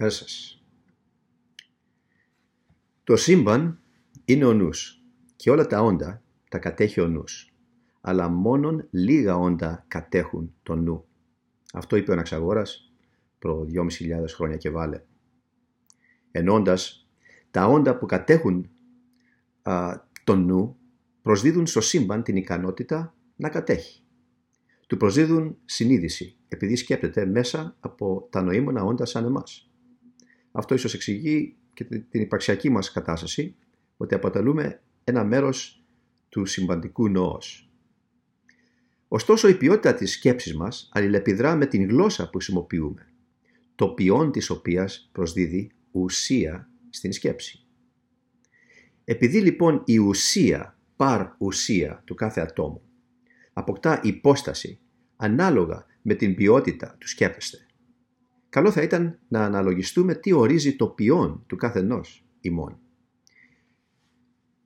Γεια Το σύμπαν είναι ο νους και όλα τα όντα τα κατέχει ο νους, αλλά μόνον λίγα όντα κατέχουν το νου. Αυτό είπε ο Αναξαγόρας προ 2.500 χρόνια και βάλε. Ενώντας, τα όντα που κατέχουν α, το νου προσδίδουν στο σύμπαν την ικανότητα να κατέχει. Του προσδίδουν συνείδηση, επειδή σκέπτεται μέσα από τα νοήμωνα όντα σαν εμάς. Αυτό ίσως εξηγεί και την υπαξιακή μας κατάσταση ότι αποτελούμε ένα μέρος του συμβαντικού νόος. Ωστόσο η ποιότητα της σκέψης μας αλληλεπιδρά με την γλώσσα που χρησιμοποιούμε, το ποιόν της οποίας προσδίδει ουσία στην σκέψη. Επειδή λοιπόν η ουσία, παρ ουσία του κάθε ατόμου, αποκτά υπόσταση ανάλογα με την ποιότητα του σκέπεστε καλό θα ήταν να αναλογιστούμε τι ορίζει το ποιόν του καθενός ημών.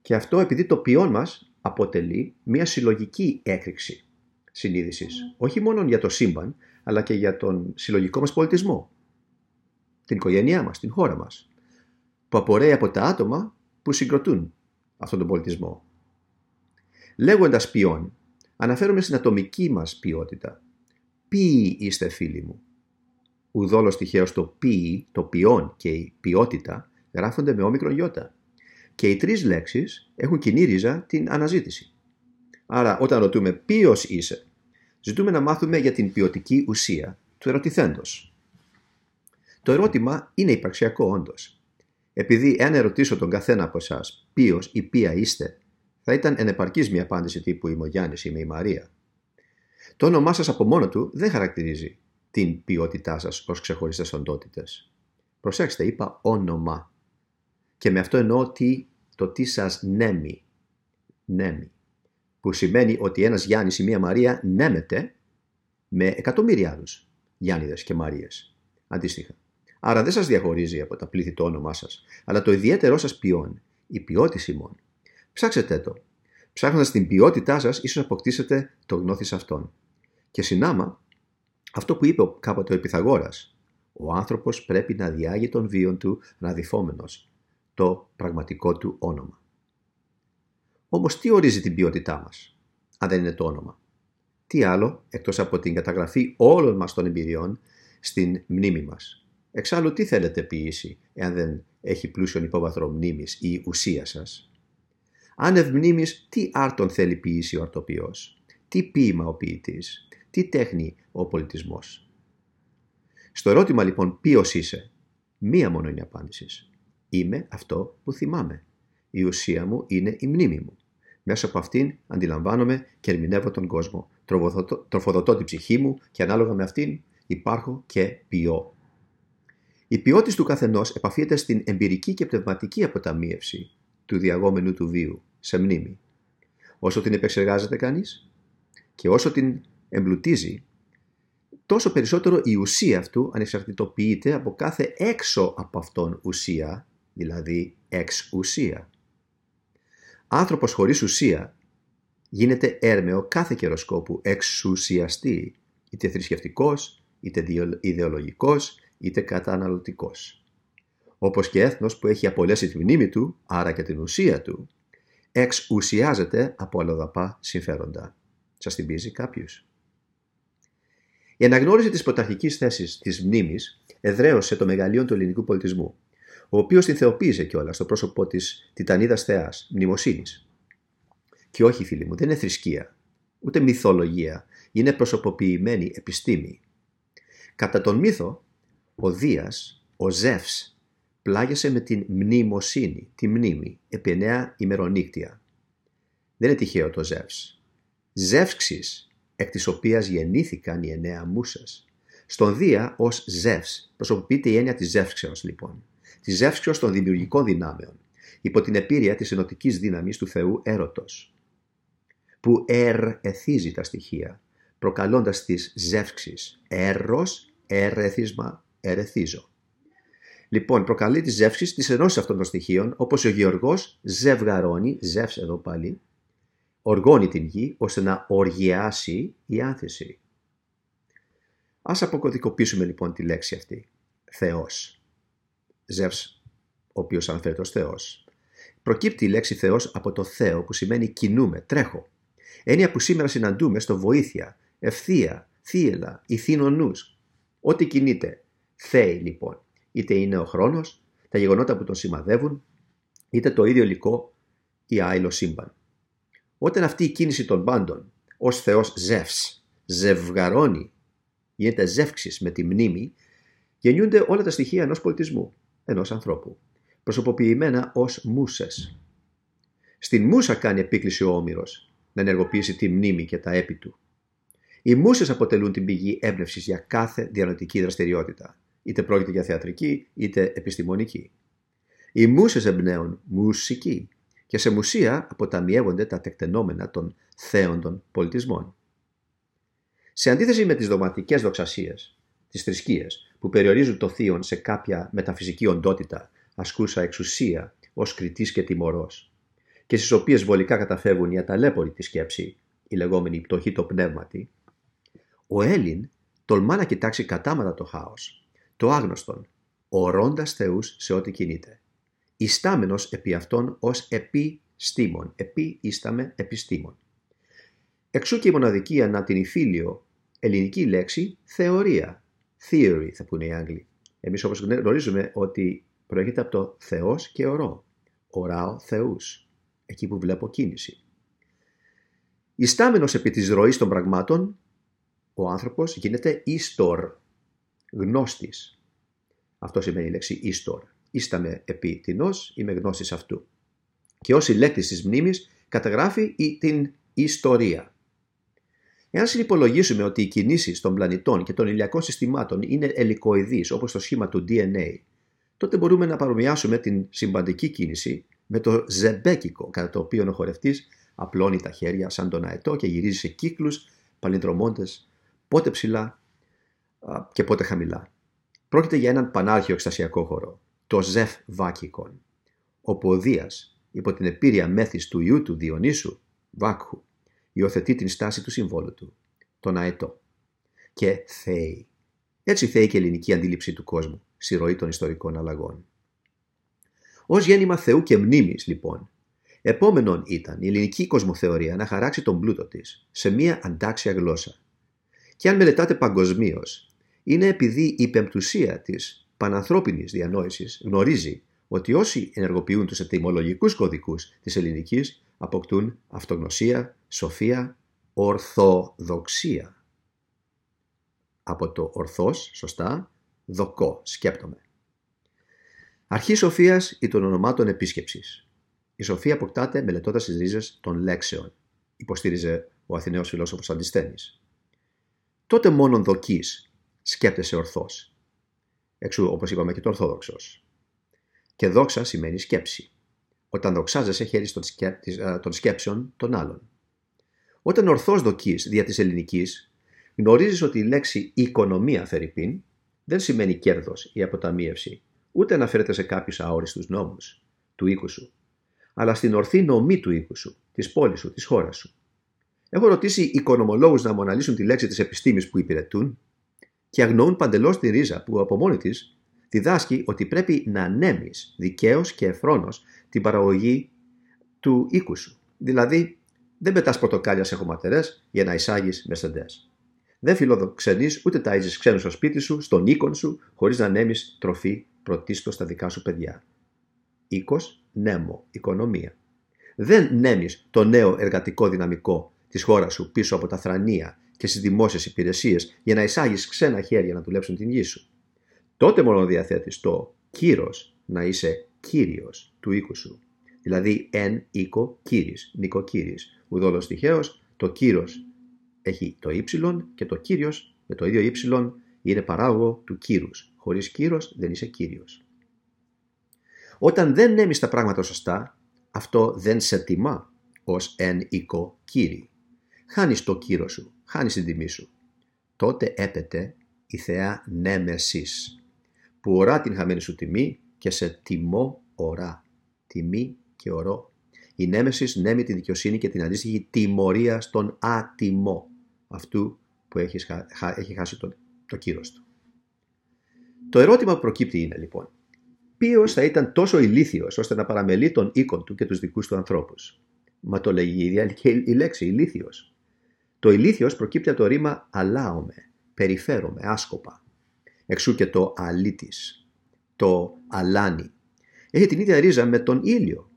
Και αυτό επειδή το ποιόν μας αποτελεί μια συλλογική έκρηξη συνείδησης, ναι. όχι μόνο για το σύμπαν, αλλά και για τον συλλογικό μας πολιτισμό, την οικογένειά μας, την χώρα μας, που απορρέει από τα άτομα που συγκροτούν αυτόν τον πολιτισμό. Λέγοντας ποιόν, αναφέρομαι στην ατομική μας ποιότητα. Ποιοι είστε φίλοι μου, ουδόλο τυχαίο το ποιη, το ποιόν και η ποιότητα γράφονται με όμικρον γιώτα. Και οι τρεις λέξεις έχουν κοινή ρίζα την αναζήτηση. Άρα όταν ρωτούμε ποιος είσαι, ζητούμε να μάθουμε για την ποιοτική ουσία του ερωτηθέντος. Το ερώτημα είναι υπαρξιακό όντως. Επειδή αν ερωτήσω τον καθένα από εσάς ποιος ή ποια είστε, θα ήταν ενεπαρκής μια απάντηση τύπου Είμαι ο Γιάννης, είμαι η Μαρία. Το όνομά σας από μόνο του δεν χαρακτηρίζει την ποιότητά σας ως ξεχωριστές οντότητες. Προσέξτε, είπα όνομα. Και με αυτό εννοώ το τι σας νέμει. Νέμει. Που σημαίνει ότι ένας Γιάννης ή μία Μαρία νέμεται με εκατομμύρια άλλους Γιάννηδες και Μαρίες. Αντίστοιχα. Άρα δεν σας διαχωρίζει από τα πλήθη το όνομά σας, αλλά το ιδιαίτερό σας ποιόν, η ποιότηση μόνο. Ψάξετε το. Ψάχνοντας την ποιότητά σας, ίσως αποκτήσετε το σε αυτόν. Και συνάμα, αυτό που είπε κάποτε ο Πιθαγόρα, Ο άνθρωπος πρέπει να διάγει τον βίο του διφόμενος το πραγματικό του όνομα. Όμως τι ορίζει την ποιότητά μας, αν δεν είναι το όνομα. Τι άλλο, εκτός από την καταγραφή όλων μας των εμπειριών στην μνήμη μας. Εξάλλου τι θέλετε ποιήσει, εάν δεν έχει πλούσιον υπόβαθρο μνήμης ή ουσία σας. Αν μνήμης, τι άρτον θέλει ποιήσει ο αρτοποιός, τι ποίημα ο ποιητής, τι τέχνη ο πολιτισμός. Στο ερώτημα λοιπόν ποιος είσαι, μία μόνο είναι η απάντηση. Είμαι αυτό που θυμάμαι. Η ουσία μου είναι η μνήμη μου. Μέσα από αυτήν αντιλαμβάνομαι και ερμηνεύω τον κόσμο. Τροφοδοτώ την ψυχή μου και ανάλογα με αυτήν υπάρχω και ποιό. Η ποιότητα του καθενός επαφείται στην εμπειρική και πνευματική αποταμίευση του διαγόμενου του βίου σε μνήμη. Όσο την επεξεργάζεται κανείς και όσο την εμπλουτίζει, τόσο περισσότερο η ουσία αυτού ανεξαρτητοποιείται από κάθε έξω από αυτόν ουσία, δηλαδή εξουσία. ουσία. Άνθρωπος χωρίς ουσία γίνεται έρμεο κάθε καιροσκόπου εξουσιαστή, είτε θρησκευτικός, είτε ιδεολογικός, είτε καταναλωτικός. Όπως και έθνος που έχει απολέσει τη μνήμη του, άρα και την ουσία του, εξουσιάζεται από αλλοδαπά συμφέροντα. Σας θυμίζει η αναγνώριση της πρωταρχικής θέσης της μνήμης εδραίωσε το μεγαλείο του ελληνικού πολιτισμού, ο οποίος την θεοποίησε κιόλας στο πρόσωπό της Τιτανίδας Θεάς, μνημοσύνης. Και όχι, φίλοι μου, δεν είναι θρησκεία, ούτε μυθολογία, είναι προσωποποιημένη επιστήμη. Κατά τον μύθο, ο Δίας, ο Ζεύς, πλάγιασε με την μνημοσύνη, τη μνήμη, επί εννέα ημερονύκτια. Δεν είναι τυχαίο το Ζεύς. Ζεύξης εκ της οποίας γεννήθηκαν οι εννέα μουσες. Στον Δία ως Ζεύς προσωπείται η έννοια της Ζεύξεως λοιπόν, της Ζεύξεως των δημιουργικών δυνάμεων, υπό την επίρρεια της ενωτικής δύναμης του Θεού έρωτος, που εθίζει τα στοιχεία, προκαλώντας τις ζεύξεις, έρρος, ερεθίσμα, ερεθίζω. Λοιπόν, προκαλεί τις ζεύξεις της ενώσης αυτών των στοιχείων, όπως ο Γεωργός ζευγαρώνει, ζεύς εδώ πάλι, οργώνει την γη ώστε να οργιάσει η άνθηση. Ας αποκωδικοποιήσουμε λοιπόν τη λέξη αυτή. Θεός. Ζεύς, ο οποίος αναφέρεται ως Θεός. Προκύπτει η λέξη Θεός από το Θέο που σημαίνει κινούμε, τρέχω. Έννοια που σήμερα συναντούμε στο βοήθεια, ευθεία, θύελα, ηθήνο νους. Ό,τι κινείται. θέει λοιπόν. Είτε είναι ο χρόνος, τα γεγονότα που τον σημαδεύουν, είτε το ίδιο υλικό ή άειλος σύμπαν. Όταν αυτή η κίνηση των πάντων ως Θεός Ζεύς ζευγαρώνει, γίνεται ζεύξης με τη μνήμη, γεννιούνται όλα τα στοιχεία ενός πολιτισμού, ενός ανθρώπου, προσωποποιημένα ως μουσες. Στην μουσα κάνει επίκληση ο Όμηρος να ενεργοποιήσει τη μνήμη και τα έπι του. Οι μουσες αποτελούν την πηγή έμπνευσης για κάθε διανοητική δραστηριότητα, είτε πρόκειται για θεατρική είτε επιστημονική. Οι μουσες εμπνέουν μουσική, και σε μουσεία αποταμιεύονται τα τεκτενόμενα των των πολιτισμών. Σε αντίθεση με τις δοματικές δοξασίες, τις θρησκείες, που περιορίζουν το θείον σε κάποια μεταφυσική οντότητα, ασκούσα εξουσία, ως κριτής και τιμωρός, και στις οποίες βολικά καταφεύγουν οι αταλέποροι τη σκέψη, η λεγόμενη πτωχή το πνεύματι, ο Έλλην τολμά να κοιτάξει κατάματα το χάος, το άγνωστον, ορώντας θεούς σε ό,τι κινείται ιστάμενος επί αυτών ως επιστήμων. Επί ισταμε επιστήμον. Εξού και η μοναδική ανά την υφήλιο ελληνική λέξη θεωρία. Theory θα πούνε οι Άγγλοι. Εμείς όπως γνωρίζουμε ότι προέρχεται από το Θεός και ορό. Οράω Θεούς. Εκεί που βλέπω κίνηση. Ιστάμενος επί της ροής των πραγμάτων, ο άνθρωπος γίνεται ιστορ, γνώστης. Αυτό σημαίνει η λέξη ιστορ. Ίσταμε επί ή με γνώσης αυτού. Και ως λέκτης της μνήμης καταγράφει ή την ιστορία. Εάν συνυπολογίσουμε ότι οι κινήσεις των πλανητών και των ηλιακών συστημάτων είναι ελικοειδείς όπως το σχήμα του DNA, τότε μπορούμε να παρομοιάσουμε την συμπαντική κίνηση με το ζεμπέκικο κατά το οποίο ο χορευτής απλώνει τα χέρια σαν τον αετό και γυρίζει σε κύκλους παλιντρομώντες πότε ψηλά και πότε χαμηλά. Πρόκειται για έναν πανάρχιο εξτασιακό χορό το Ζεφ Βάκικον. Ο Ποδίας, υπό την επίρρεια μέθης του ιού του Διονύσου, Βάκχου, υιοθετεί την στάση του συμβόλου του, τον αετό. Και θέει. Έτσι θέει και η ελληνική αντίληψη του κόσμου, στη ροή των ιστορικών αλλαγών. Ως γέννημα Θεού και μνήμης, λοιπόν, επόμενον ήταν η ελληνική κοσμοθεωρία να χαράξει τον πλούτο της σε μια αντάξια γλώσσα. Και αν μελετάτε παγκοσμίως, είναι επειδή η πεμπτουσία της πανανθρώπινης διανόησης γνωρίζει ότι όσοι ενεργοποιούν τους ετοιμολογικούς κωδικούς της ελληνικής αποκτούν αυτογνωσία, σοφία, ορθοδοξία. Από το ορθός, σωστά, δοκό, σκέπτομαι. Αρχή σοφίας ή των ονομάτων επίσκεψης. Η σοφία αποκτάται μελετώντας τις ρίζες των ονοματων επισκεψης η σοφια αποκταται μελετωντα υποστήριζε ο Αθηναίος φιλόσοφος Αντιστένης. Τότε μόνον σκέπτε σκέπτεσαι ορθός Εξού, όπως είπαμε, και το ορθόδοξος. Και δόξα σημαίνει σκέψη. Όταν δοξάζεσαι χέρι των, σκέ... Ε, των σκέψεων των άλλων. Όταν ορθώ δοκείς δια της ελληνικής, γνωρίζεις ότι η λέξη οικονομία θερυπίν, δεν σημαίνει κέρδος ή αποταμίευση, ούτε αναφέρεται σε κάποιους αόριστους νόμους, του οίκου σου, αλλά στην ορθή νομή του οίκου σου, της πόλης σου, της χώρας σου. Έχω ρωτήσει οικονομολόγους να μου τη λέξη της επιστήμης που υπηρετούν και αγνοούν παντελώς τη ρίζα που από μόνη της διδάσκει ότι πρέπει να ανέμεις δικαίως και εφρόνω την παραγωγή του οίκου σου. Δηλαδή, δεν πετάς πορτοκάλια σε χωματερές για να εισάγεις μεσεντέ. Δεν φιλοδοξενείς ούτε ταζει ξένους στο σπίτι σου, στον οίκον σου, χωρίς να ανέμεις τροφή πρωτίστως στα δικά σου παιδιά. Οίκος, νέμο, οικονομία. Δεν νέμεις το νέο εργατικό δυναμικό της χώρας σου πίσω από τα θρανία και στις δημόσιες υπηρεσίες για να εισάγεις ξένα χέρια να δουλέψουν την γη σου. Τότε μόνο διαθέτεις το κύρος να είσαι κύριος του οίκου σου. Δηλαδή εν οίκο κύρις, Ο Ουδόλο τυχαίο, το κύρος έχει το ύψιλον και το κύριος με το ίδιο ύψιλον είναι παράγωγο του κύρους. Χωρίς κύρος δεν είσαι κύριος. Όταν δεν νέμεις τα πράγματα σωστά, αυτό δεν σε τιμά ως εν οίκο κύρι χάνεις το κύρο σου, χάνεις την τιμή σου. Τότε έπεται η θεά νέμεσης, που ορά την χαμένη σου τιμή και σε τιμό ορά. Τιμή και ορό. Η νέμεσης νέμει την δικαιοσύνη και την αντίστοιχη τιμωρία στον άτιμο αυτού που έχεις, έχει χάσει το, το κύρος του. Το ερώτημα που προκύπτει είναι λοιπόν, Ποιος θα ήταν τόσο ηλίθιος ώστε να παραμελεί τον οίκον του και τους δικούς του ανθρώπους. Μα το λέγει η ίδια η λέξη ηλίθιος. Το ηλίθιος προκύπτει από το ρήμα αλάωμε, περιφέρομαι άσκοπα. Εξού και το αλήτης, το αλάνι. Έχει την ίδια ρίζα με τον ήλιο.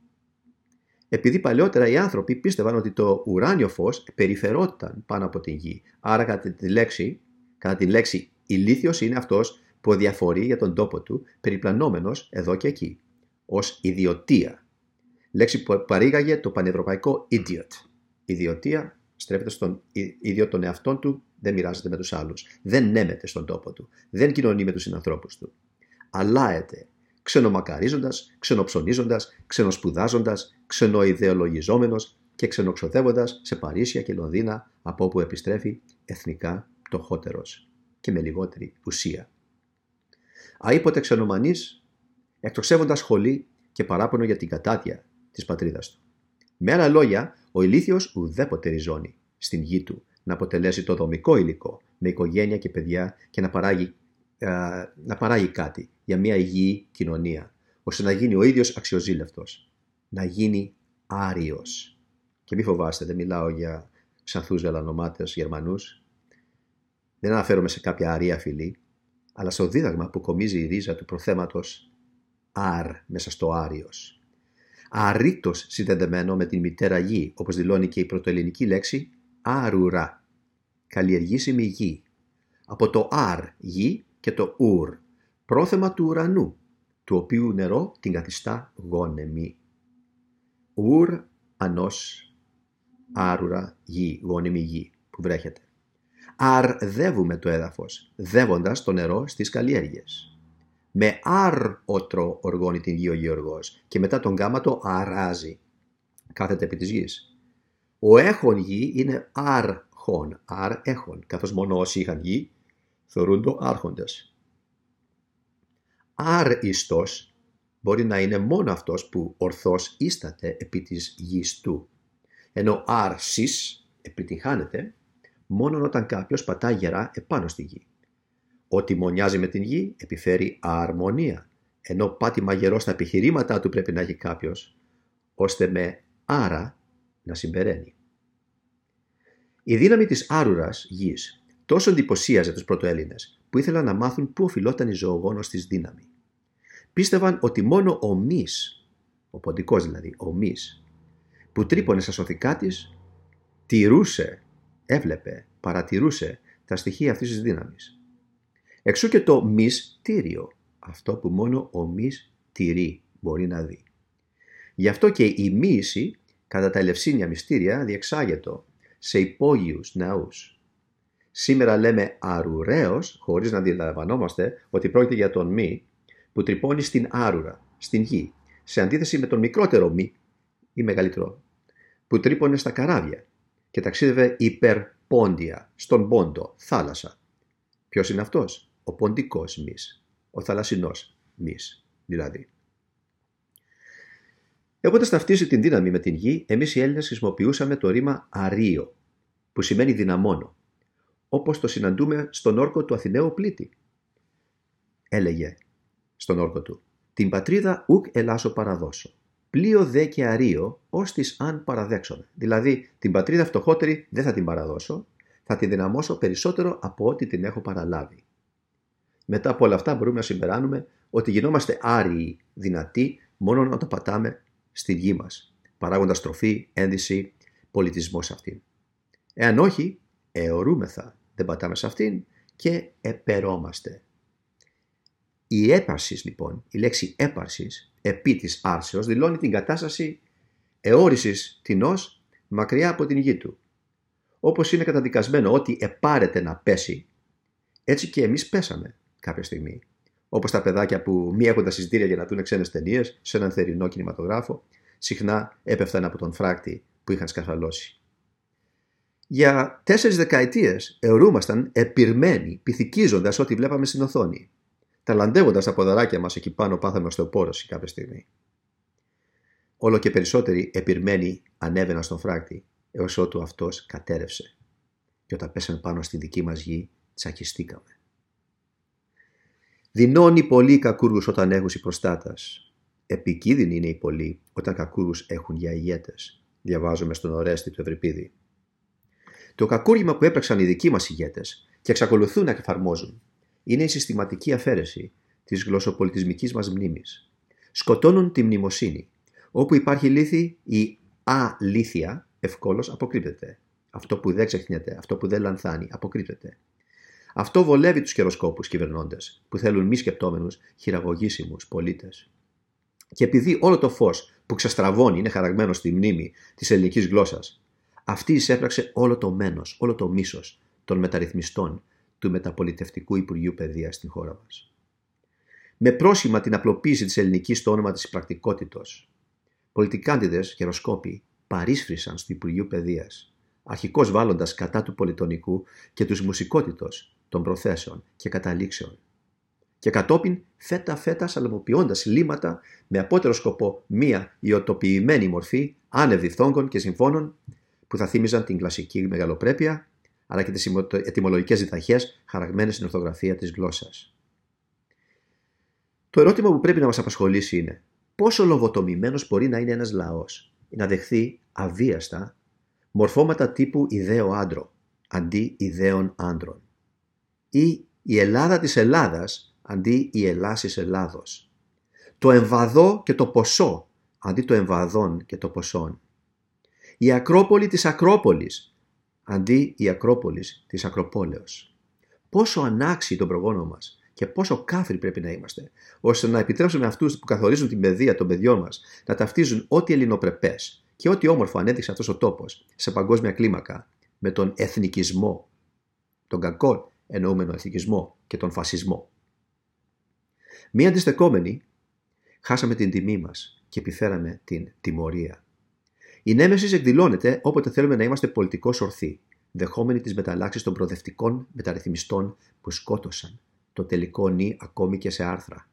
Επειδή παλαιότερα οι άνθρωποι πίστευαν ότι το ουράνιο φως περιφερόταν πάνω από την γη. Άρα κατά τη λέξη, κατά τη λέξη ηλίθιος είναι αυτός που διαφορεί για τον τόπο του, περιπλανόμενος εδώ και εκεί, ως ιδιωτία. Λέξη που παρήγαγε το πανευρωπαϊκό idiot. Ιδιωτία στρέφεται στον ίδιο τον εαυτό του, δεν μοιράζεται με τους άλλους. Δεν νέμεται στον τόπο του. Δεν κοινωνεί με τους συνανθρώπους του. Αλλάεται, ξενομακαρίζοντας, ξενοψωνίζοντας, ξενοσπουδάζοντας, ξενοειδεολογιζόμενος και ξενοξοδεύοντα σε Παρίσια και Λονδίνα από όπου επιστρέφει εθνικά πτωχότερος και με λιγότερη ουσία. Αίποτε ξενομανή, εκτοξεύοντας σχολή και παράπονο για την κατάτια της πατρίδας του. Με άλλα λόγια, ο ηλίθιος ουδέποτε ριζώνει στην γη του να αποτελέσει το δομικό υλικό με οικογένεια και παιδιά και να παράγει, να παράγει κάτι για μια υγιή κοινωνία, ώστε να γίνει ο ίδιος αξιοζήλευτος, να γίνει άριος. Και μη φοβάστε, δεν μιλάω για ξανθούς γαλανομάτες Γερμανούς, δεν αναφέρομαι σε κάποια αρία φυλή, αλλά στο δίδαγμα που κομίζει η ρίζα του προθέματος «αρ» μέσα στο «άριος» αρρήκτω συνδεδεμένο με την μητέρα γη, όπως δηλώνει και η πρωτοελληνική λέξη άρουρα, καλλιεργήσιμη γη. Από το αρ, γη και το ουρ, πρόθεμα του ουρανού, του οποίου νερό την καθιστά γόνεμη. Ουρ ανός, άρουρα γη, γόνιμη γη που βρέχεται. Αρδεύουμε το έδαφος, δεύοντας το νερό στις καλλιέργειες με αρ οτρο οργώνει την γη ο Γεωργός και μετά τον γάμα το αράζει. Κάθεται επί της γης. Ο έχων γη είναι άρχον, αρ έχων, καθώς μόνο όσοι είχαν γη θεωρούνται άρχοντες. Άρ ιστός μπορεί να είναι μόνο αυτός που ορθώς ίσταται επί της γης του. Ενώ άρ σις επιτυχάνεται μόνο όταν κάποιος πατά γερά επάνω στη γη. Ό,τι μονιάζει με την γη επιφέρει αρμονία, ενώ πάτημα γερό στα επιχειρήματά του πρέπει να έχει κάποιος, ώστε με άρα να συμπεραίνει. Η δύναμη της άρουρας γης τόσο εντυπωσίαζε τους πρωτοέλληνες που ήθελαν να μάθουν πού οφειλόταν η ζωογόνος της δύναμη. Πίστευαν ότι μόνο ο μή, ο ποντικός δηλαδή, ο μυς, που τρύπωνε στα σωθικά της, τηρούσε, έβλεπε, παρατηρούσε τα στοιχεία αυτής της δύναμης. Εξού και το μυστήριο, αυτό που μόνο ο μυστηρή μπορεί να δει. Γι' αυτό και η μύση κατά τα ελευσίνια μυστήρια διεξάγεται σε υπόγειους ναούς. Σήμερα λέμε αρουραίος, χωρίς να αντιλαμβανόμαστε ότι πρόκειται για τον μη, που τρυπώνει στην άρουρα, στην γη, σε αντίθεση με τον μικρότερο μη ή μεγαλύτερο, που τρύπωνε στα καράβια και ταξίδευε υπερπόντια, στον πόντο, θάλασσα. Ποιος είναι αυτός? ο ποντικός μυς, ο θαλασσινός μυς δηλαδή. Έχοντας ταυτίσει την δύναμη με την γη, εμείς οι Έλληνες χρησιμοποιούσαμε το ρήμα αρίο, που σημαίνει δυναμόνο, όπως το συναντούμε στον όρκο του Αθηναίου πλήτη. Έλεγε στον όρκο του «Την πατρίδα ουκ ελάσω παραδώσω, πλοίο δε και αρίο, ως της αν παραδέξομαι». Δηλαδή, την πατρίδα φτωχότερη δεν θα την παραδώσω, θα την δυναμώσω περισσότερο από ό,τι την έχω παραλάβει. Μετά από όλα αυτά μπορούμε να συμπεράνουμε ότι γινόμαστε άριοι, δυνατοί, μόνο να το πατάμε στη γη μας, παράγοντας τροφή, ένδυση, πολιτισμό σε αυτήν. Εάν όχι, αιωρούμεθα, δεν πατάμε σε αυτήν και επερώμαστε. Η έπαρσης λοιπόν, η λέξη έπαρσης, επί της άρσεως, δηλώνει την κατάσταση εώρησης ως μακριά από την γη του. Όπως είναι καταδικασμένο ότι επάρεται να πέσει, έτσι και εμείς πέσαμε κάποια στιγμή. Όπως τα παιδάκια που μη έχοντας συζητήρια για να δουν ξένες ταινίες σε έναν θερινό κινηματογράφο, συχνά έπεφταν από τον φράκτη που είχαν σκαθαλώσει. Για τέσσερις δεκαετίες αιωρούμασταν επιρμένοι, πυθικίζοντας ό,τι βλέπαμε στην οθόνη. Ταλαντεύοντας τα ποδαράκια μας εκεί πάνω, πάθαμε οστεοπόρωση κάποια στιγμή. Όλο και περισσότεροι επιρμένοι ανέβαιναν στον φράκτη, έως ότου αυτός κατέρευσε. Και όταν πέσαν πάνω στη δική μας γη, τσακιστήκαμε. Δυνώνει πολύ κακούργους όταν έχουν οι Επικίνδυνοι είναι οι πολλοί όταν κακούργους έχουν για ηγέτες. Διαβάζουμε στον Ορέστη του Ευρυπίδη. Το κακούργημα που έπραξαν οι δικοί μας ηγέτες και εξακολουθούν να εφαρμόζουν είναι η συστηματική αφαίρεση της γλωσσοπολιτισμικής μας μνήμης. Σκοτώνουν τη μνημοσύνη. Όπου υπάρχει λύθη, η αλήθεια ευκόλως αποκρύπτεται. Αυτό που δεν ξεχνιέται, αυτό που δεν λανθάνει, αποκρύπτεται. Αυτό βολεύει τους καιροσκόπους κυβερνώντε, που θέλουν μη σκεπτόμενους, χειραγωγήσιμους πολίτες. Και επειδή όλο το φως που ξαστραβώνει είναι χαραγμένο στη μνήμη της ελληνικής γλώσσας, αυτή εισέπραξε όλο το μένος, όλο το μίσος των μεταρρυθμιστών του Μεταπολιτευτικού Υπουργείου Παιδείας στην χώρα μας. Με πρόσημα την απλοποίηση της ελληνικής στο όνομα της πρακτικότητα, πολιτικάντιδες καιροσκόποι παρίσφρησαν στο Υπουργείο Παιδείας αρχικώς βάλλοντας κατά του πολιτονικού και τους μουσικότητος των προθέσεων και καταλήξεων. Και κατόπιν φέτα-φέτα σαλμοποιώντας λύματα με απότερο σκοπό μία ιωτοποιημένη μορφή άνευ διφθόγκων και συμφώνων που θα θύμιζαν την κλασική μεγαλοπρέπεια αλλά και τις ετοιμολογικές διταχές χαραγμένες στην ορθογραφία της γλώσσας. Το ερώτημα που πρέπει να μας απασχολήσει είναι πόσο λογοτομημένος μπορεί να είναι ένας λαός να δεχθεί αβίαστα μορφώματα τύπου ιδέο άντρο αντί ιδέων άντρων ή η Ελλάδα της Ελλάδας αντί η Ελλάσης Ελλάδος. Το εμβαδό και το ποσό αντί το εμβαδόν και το ποσόν. Η Ακρόπολη της Ακρόπολης αντί η Ακρόπολης της Ακροπόλεως. Πόσο ανάξιοι τον προγόνο μας και πόσο κάφροι πρέπει να είμαστε, ώστε να επιτρέψουμε αυτούς που καθορίζουν την παιδεία των παιδιών μας να ταυτίζουν ό,τι ελληνοπρεπές και ό,τι όμορφο ανέδειξε αυτός ο τόπος σε παγκόσμια κλίμακα με τον εθνικισμό, τον κακό εννοούμενο εθνικισμό και τον φασισμό. Μη αντιστεκόμενοι, χάσαμε την τιμή μας και επιφέραμε την τιμωρία. Η νέμεσης εκδηλώνεται όποτε θέλουμε να είμαστε πολιτικώς ορθοί, δεχόμενοι τις μεταλλάξεις των προοδευτικών μεταρρυθμιστών που σκότωσαν το τελικό νη ακόμη και σε άρθρα.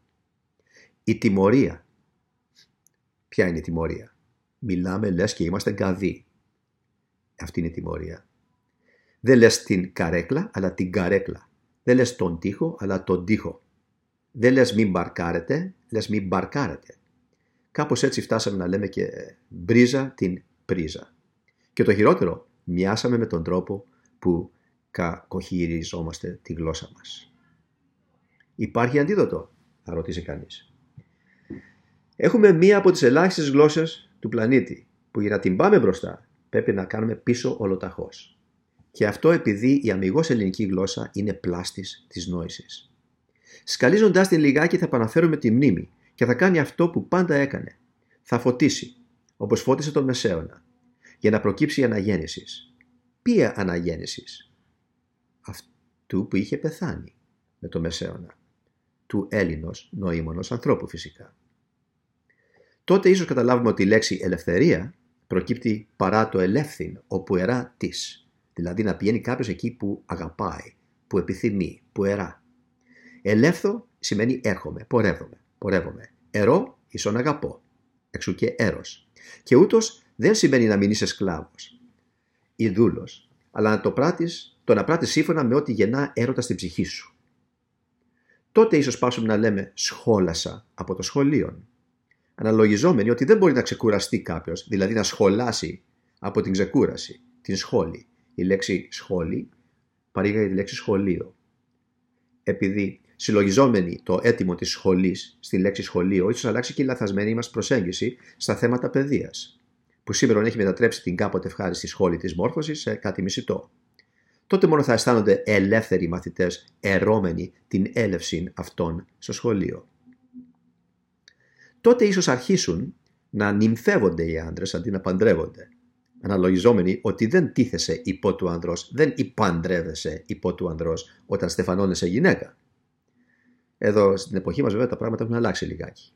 Η τιμωρία. Ποια είναι η τιμωρία μιλάμε λες και είμαστε γκαδοί. Αυτή είναι η τιμωρία. Δεν λες την καρέκλα, αλλά την καρέκλα. Δεν λες τον τοίχο, αλλά τον τοίχο. Δεν λες μην μπαρκάρετε, λες μην μπαρκάρετε. Κάπως έτσι φτάσαμε να λέμε και μπρίζα την πρίζα. Και το χειρότερο, μοιάσαμε με τον τρόπο που κακοχειριζόμαστε τη γλώσσα μας. Υπάρχει αντίδοτο, θα ρωτήσει κανείς. Έχουμε μία από τις ελάχιστες γλώσσες του πλανήτη, που για να την πάμε μπροστά πρέπει να κάνουμε πίσω ολοταχώς. Και αυτό επειδή η αμυγός ελληνική γλώσσα είναι πλάστης της νόησης. Σκαλίζοντάς την λιγάκι θα επαναφέρουμε τη μνήμη και θα κάνει αυτό που πάντα έκανε. Θα φωτίσει, όπως φώτισε τον Μεσαίωνα, για να προκύψει η αναγέννησης. Ποια αναγέννησης? Αυτού που είχε πεθάνει με τον Μεσαίωνα. Του Έλληνος νοήμονος ανθρώπου φυσικά τότε ίσως καταλάβουμε ότι η λέξη ελευθερία προκύπτει παρά το ελεύθυν, όπου ερά της, Δηλαδή να πηγαίνει κάποιος εκεί που αγαπάει, που επιθυμεί, που ερά. Ελεύθο σημαίνει έρχομαι, πορεύομαι, πορεύομαι. Ερώ, ίσον αγαπώ. Εξού και έρος. Και ούτως δεν σημαίνει να μην είσαι σκλάβος ή δούλος, αλλά να το, το να πράττεις σύμφωνα με ό,τι γεννά έρωτα στην ψυχή σου. Τότε ίσως πάσουμε να λέμε σχόλασα από το σχολείο αναλογιζόμενοι ότι δεν μπορεί να ξεκουραστεί κάποιος, δηλαδή να σχολάσει από την ξεκούραση, την σχόλη. Η λέξη σχόλη παρήγαγε τη λέξη σχολείο. Επειδή συλλογιζόμενοι το έτοιμο της σχολής στη λέξη σχολείο, ίσω αλλάξει και η λαθασμένη μας προσέγγιση στα θέματα παιδείας, που σήμερα έχει μετατρέψει την κάποτε ευχάριστη σχόλη της μόρφωσης σε κάτι μισητό. Τότε μόνο θα αισθάνονται ελεύθεροι μαθητές, ερώμενοι την έλευση αυτών στο σχολείο τότε ίσως αρχίσουν να νυμφεύονται οι άντρες αντί να παντρεύονται. Αναλογιζόμενοι ότι δεν τίθεσαι υπό του ανδρός, δεν υπαντρεύεσαι υπό του ανδρός όταν στεφανώνεσαι γυναίκα. Εδώ στην εποχή μας βέβαια τα πράγματα έχουν αλλάξει λιγάκι.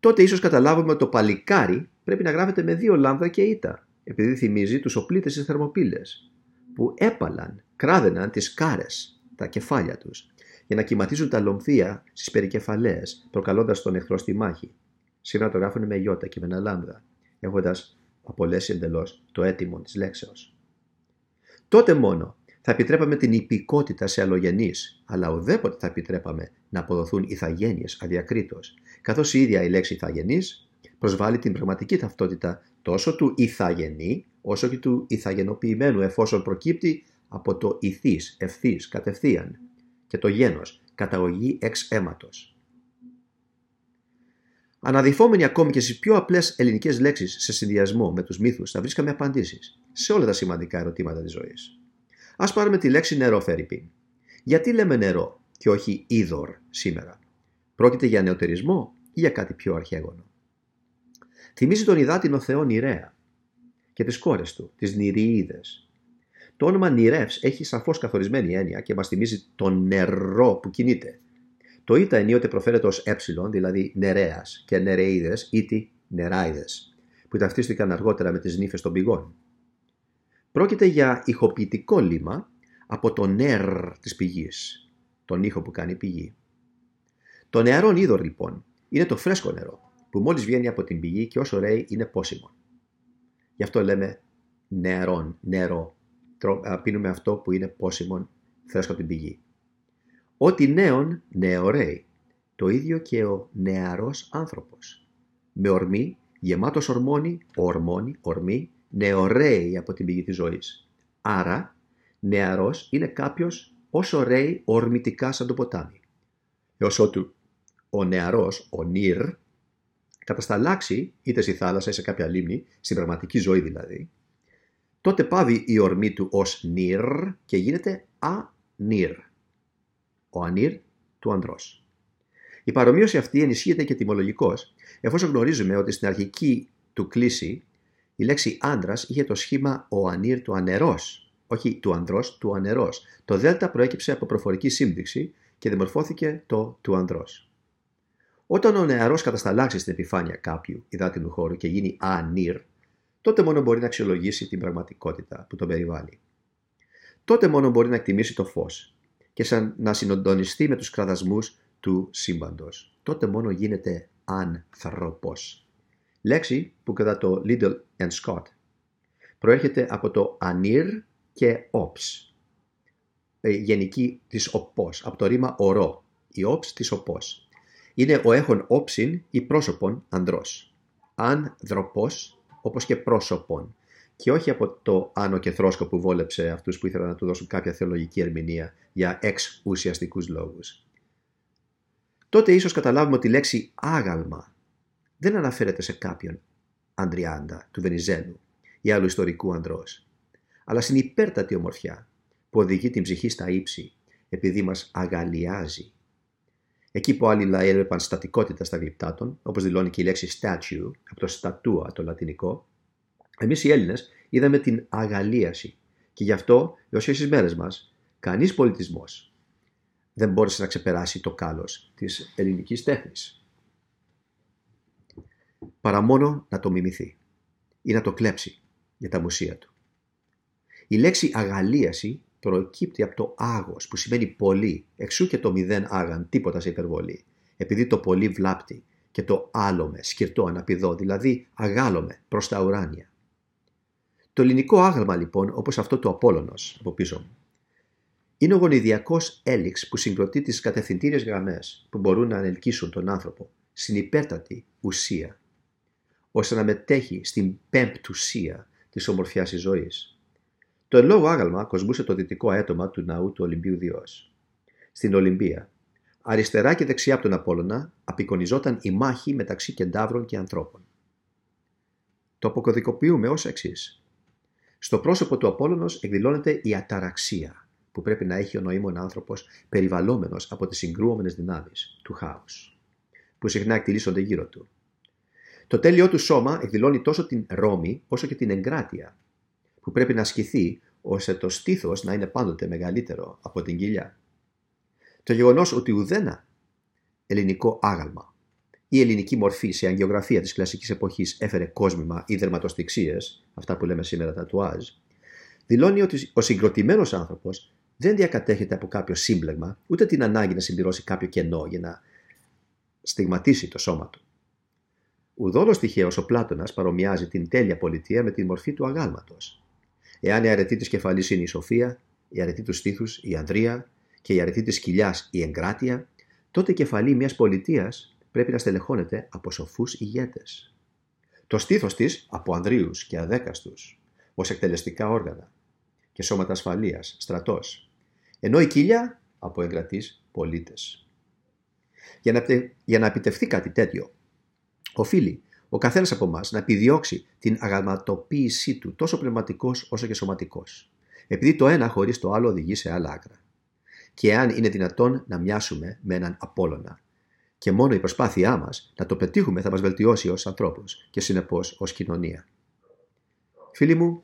Τότε ίσως καταλάβουμε ότι το παλικάρι πρέπει να γράφεται με δύο λάμδα και ήττα, επειδή θυμίζει τους οπλίτες της θερμοπύλες, που έπαλαν, κράδαιναν τις κάρες, τα κεφάλια τους, για να κυματίζουν τα λομφία στις περικεφαλαίες, προκαλώντας τον εχθρό στη μάχη. Σήμερα το γράφουν με γιώτα και με ένα λάμδα, έχοντας απολέσει εντελώς το έτοιμο της λέξεως. Τότε μόνο θα επιτρέπαμε την υπηκότητα σε αλλογενείς, αλλά ουδέποτε θα επιτρέπαμε να αποδοθούν ηθαγένειες αδιακρίτως, καθώς η ίδια η λέξη ηθαγενής προσβάλλει την πραγματική ταυτότητα τόσο του ηθαγενή, όσο και του ηθαγενοποιημένου, εφόσον προκύπτει από το ηθής, ευθύς, κατευθείαν και το γένος, καταγωγή εξ αίματος. Αναδιφόμενοι ακόμη και στις πιο απλές ελληνικές λέξεις σε συνδυασμό με τους μύθους, θα βρίσκαμε απαντήσεις σε όλα τα σημαντικά ερωτήματα της ζωής. Ας πάρουμε τη λέξη νερό, Γιατί λέμε νερό και όχι είδωρ σήμερα. Πρόκειται για νεωτερισμό ή για κάτι πιο αρχαίγωνο. Θυμίζει τον υδάτινο θεό Νηρέα και τις κόρες του, τις Νηριίδες, το όνομα νηρεύ έχει σαφώς καθορισμένη έννοια και μας θυμίζει το νερό που κινείται. Το ήτα ενίοτε προφέρεται ως ε, δηλαδή νερέας και νερείδες, ή τι νεράιδες, που ταυτίστηκαν αργότερα με τις νύφες των πηγών. Πρόκειται για ηχοποιητικό λίμα από το νερ της πηγής, τον ήχο που κάνει η πηγή. Το νεαρό είδωρ λοιπόν είναι το φρέσκο νερό, που μόλις βγαίνει από την πηγή και όσο ρέει είναι πόσιμο. Γι' αυτό λέμε νερόν, νερό, πίνουμε αυτό που είναι πόσιμον φρέσκο από την πηγή. Ότι νέον νεωρέει, το ίδιο και ο νεαρός άνθρωπος. Με ορμή, γεμάτος ορμόνη, ορμόνη, ορμή, νεωρέει από την πηγή της ζωής. Άρα, νεαρός είναι κάποιος όσο ρέει ορμητικά σαν το ποτάμι. Έως ότου ο νεαρός, ο νύρ, κατασταλάξει είτε στη θάλασσα ή σε κάποια λίμνη, στην πραγματική ζωή δηλαδή, τότε πάβει η ορμή του ως νιρ και γίνεται ανιρ. ο ανιρ του ανδρός. Η παρομοίωση αυτή ενισχύεται και τιμολογικώς, εφόσον γνωρίζουμε ότι στην αρχική του κλίση η λέξη άντρας είχε το σχήμα ο ανήρ του ανερός, όχι του ανδρός, του ανερός. Το δέλτα προέκυψε από προφορική σύμπτυξη και δημορφώθηκε το του ανδρός. Όταν ο νεαρός κατασταλάξει στην επιφάνεια κάποιου υδάτινου χώρου και γίνει ανιρ τότε μόνο μπορεί να αξιολογήσει την πραγματικότητα που τον περιβάλλει. Τότε μόνο μπορεί να εκτιμήσει το φως και σαν να συνοντονιστεί με τους κραδασμούς του σύμπαντος. Τότε μόνο γίνεται άνθρωπος. Λέξη που κατά το Little and Scott προέρχεται από το ανήρ και όψ. Ε, γενική της οπός, από το ρήμα ορό. Η όψ της οπός. Είναι ο έχων όψιν ή πρόσωπον ανδρός. Ανδροπός όπως και πρόσωπων και όχι από το άνω και θρόσκο που βόλεψε αυτούς που ήθελαν να του δώσουν κάποια θεολογική ερμηνεία για εξ ουσιαστικούς λόγους. Τότε ίσως καταλάβουμε ότι η λέξη άγαλμα δεν αναφέρεται σε κάποιον Αντριάντα του Βενιζέλου ή άλλου ιστορικού ανδρός, αλλά στην υπέρτατη ομορφιά που οδηγεί την ψυχή στα ύψη επειδή μας αγαλιάζει Εκεί που άλλοι λαοί έλεπαν στατικότητα στα γλυπτά των, όπως δηλώνει και η λέξη statue, από το statua το λατινικό, εμείς οι Έλληνες είδαμε την αγαλίαση. Και γι' αυτό έως στις μέρες μας, κανείς πολιτισμός δεν μπόρεσε να ξεπεράσει το κάλος της ελληνικής τέχνης. Παρά μόνο να το μιμηθεί ή να το κλέψει για τα μουσεία του. Η λέξη αγαλίαση προκύπτει από το άγος που σημαίνει πολύ, εξού και το μηδέν άγαν, τίποτα σε υπερβολή, επειδή το πολύ βλάπτει και το άλωμε, σκυρτό, αναπηδό, δηλαδή αγάλομε προς τα ουράνια. Το ελληνικό άγαλμα λοιπόν, όπως αυτό του Απόλλωνος από μου, είναι ο γονιδιακός έλιξ που συγκροτεί τις κατευθυντήριες γραμμές που μπορούν να ανελκύσουν τον άνθρωπο στην υπέρτατη ουσία, ώστε να μετέχει στην πέμπτουσία της ομορφιάς της ζωής. Το εν λόγω άγαλμα κοσμούσε το δυτικό αέτομα του ναού του Ολυμπίου Διό. Στην Ολυμπία, αριστερά και δεξιά από τον Απόλωνα, απεικονιζόταν η μάχη μεταξύ κεντάβρων και ανθρώπων. Το αποκωδικοποιούμε ως εξής. Στο πρόσωπο του Απόλλωνος εκδηλώνεται η αταραξία που πρέπει να έχει ο νοήμων άνθρωπος περιβαλλόμενος από τις συγκρούμενες δυνάμεις του Χάους. που συχνά εκτελήσονται γύρω του. Το τέλειό του σώμα εκδηλώνει τόσο την ρώμη όσο και την εγκράτεια που πρέπει να ασκηθεί ώστε το στήθος να είναι πάντοτε μεγαλύτερο από την κοιλιά. Το γεγονός ότι ουδένα ελληνικό άγαλμα η ελληνική μορφή σε αγγεωγραφία της κλασικής εποχής έφερε κόσμημα ή δερματοστηξίε, αυτά που λέμε σήμερα τα τουάζ, δηλώνει ότι ο συγκροτημένος άνθρωπος δεν διακατέχεται από κάποιο σύμπλεγμα, ούτε την ανάγκη να συμπληρώσει κάποιο κενό για να στιγματίσει το σώμα του. Ουδόνο τυχαίως ο Πλάτωνας παρομοιάζει την τέλεια πολιτεία με τη μορφή του αγάλματος. Εάν η αρετή της κεφαλής είναι η σοφία, η αρετή του στήθους η ανδρεία και η αρετή της κοιλιάς η εγκράτεια, τότε η κεφαλή μιας πολιτείας πρέπει να στελεχώνεται από σοφούς ηγέτες. Το στήθος της από ανδρείου και αδέκαστους, ως εκτελεστικά όργανα και σώματα ασφαλείας, στρατός, ενώ η κοιλιά από εγκρατείς πολίτες. Για να, για να επιτευχθεί κάτι τέτοιο, οφείλει ο καθένας από εμάς να επιδιώξει την αγαματοποίησή του τόσο πνευματικός όσο και σωματικός. Επειδή το ένα χωρίς το άλλο οδηγεί σε άλλα άκρα. Και αν είναι δυνατόν να μοιάσουμε με έναν Απόλλωνα. Και μόνο η προσπάθειά μας να το πετύχουμε θα μας βελτιώσει ως ανθρώπους και συνεπώς ως κοινωνία. Φίλοι μου,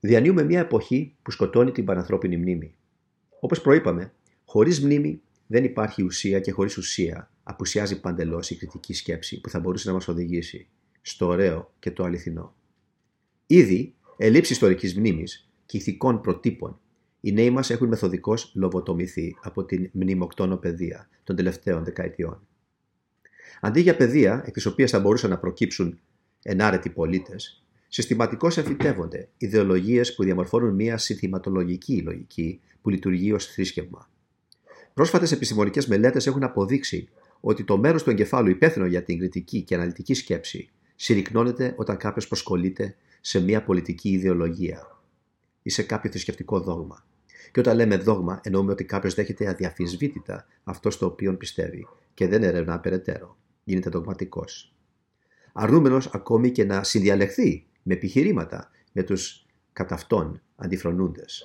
διανύουμε μια εποχή που σκοτώνει την πανανθρώπινη μνήμη. Όπως προείπαμε, χωρίς μνήμη δεν υπάρχει ουσία και χωρίς ουσία απουσιάζει παντελώς η κριτική σκέψη που θα μπορούσε να μας οδηγήσει στο ωραίο και το αληθινό. Ήδη ελλείψη ιστορικής μνήμης και ηθικών προτύπων, οι νέοι μας έχουν μεθοδικώς λοβοτομηθεί από την μνημοκτόνο παιδεία των τελευταίων δεκαετιών. Αντί για παιδεία, εκ της οποίας θα μπορούσαν να προκύψουν ενάρετοι πολίτες, συστηματικώς εμφυτεύονται ιδεολογίες που διαμορφώνουν μια συνθηματολογική λογική που λειτουργεί ως θρήσκευμα Πρόσφατες επιστημονικές μελέτες έχουν αποδείξει ότι το μέρος του εγκεφάλου υπεύθυνο για την κριτική και αναλυτική σκέψη συρρυκνώνεται όταν κάποιος προσκολείται σε μια πολιτική ιδεολογία ή σε κάποιο θρησκευτικό δόγμα. Και όταν λέμε δόγμα, εννοούμε ότι κάποιος δέχεται αδιαφυσβήτητα αυτό στο οποίο πιστεύει και δεν ερευνά περαιτέρω. Γίνεται δογματικός. Αρνούμενος ακόμη και να συνδιαλεχθεί με επιχειρήματα με τους κατά αυτόν αντιφρονούντες.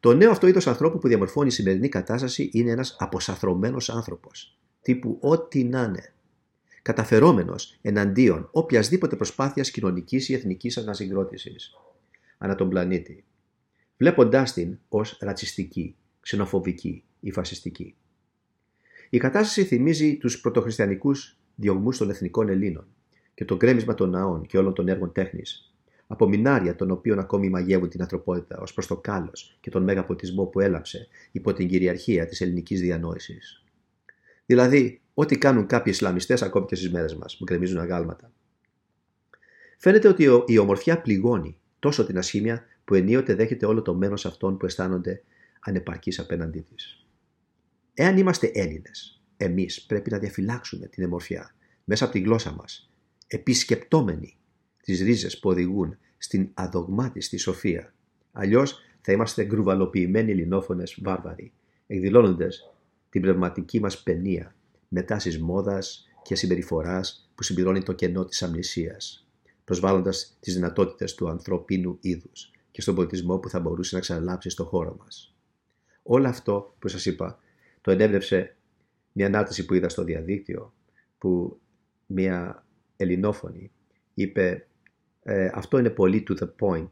Το νέο αυτό είδος ανθρώπου που διαμορφώνει η σημερινή κατάσταση είναι ένας αποσαθρωμένος άνθρωπος. Τύπου ό,τι να είναι. Καταφερόμενος εναντίον οποιασδήποτε προσπάθειας κοινωνικής ή εθνικής ανασυγκρότηση ανά τον πλανήτη. Βλέποντάς την ως ρατσιστική, ξενοφοβική ή φασιστική. Η κατάσταση θυμίζει τους πρωτοχριστιανικούς διωγμούς των εθνικών Ελλήνων και το γκρέμισμα των ναών και όλων των έργων τέχνης από μινάρια των οποίων ακόμη μαγεύουν την ανθρωπότητα ως προς το κάλος και τον μέγα ποτισμό που έλαψε υπό την κυριαρχία της ελληνικής διανόησης. Δηλαδή, ό,τι κάνουν κάποιοι Ισλαμιστές ακόμη και στις μέρες μας, που κρεμίζουν αγάλματα. Φαίνεται ότι η ομορφιά πληγώνει τόσο την ασχήμια που ενίοτε δέχεται όλο το μένος αυτών που αισθάνονται ανεπαρκείς απέναντί της. Εάν είμαστε Έλληνες, εμείς πρέπει να διαφυλάξουμε την ομορφιά μέσα από τη γλώσσα μας, επισκεπτόμενοι τις ρίζες που οδηγούν στην αδογμάτιστη σοφία. Αλλιώς θα είμαστε γκρουβαλοποιημένοι ελληνόφωνες βάρβαροι, εκδηλώνοντας την πνευματική μας παινία, τάσεις μόδας και συμπεριφοράς που συμπληρώνει το κενό της αμνησίας, προσβάλλοντας τις δυνατότητες του ανθρωπίνου είδους και στον πολιτισμό που θα μπορούσε να ξαναλάψει στο χώρο μας. Όλο αυτό που σας είπα το ενέβλεψε μια ανάρτηση που είδα στο διαδίκτυο που μια ελληνόφωνη είπε ε, αυτό είναι πολύ to the point,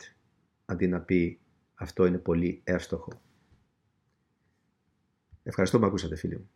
αντί να πει αυτό είναι πολύ εύστοχο. Ευχαριστώ που με ακούσατε φίλοι μου.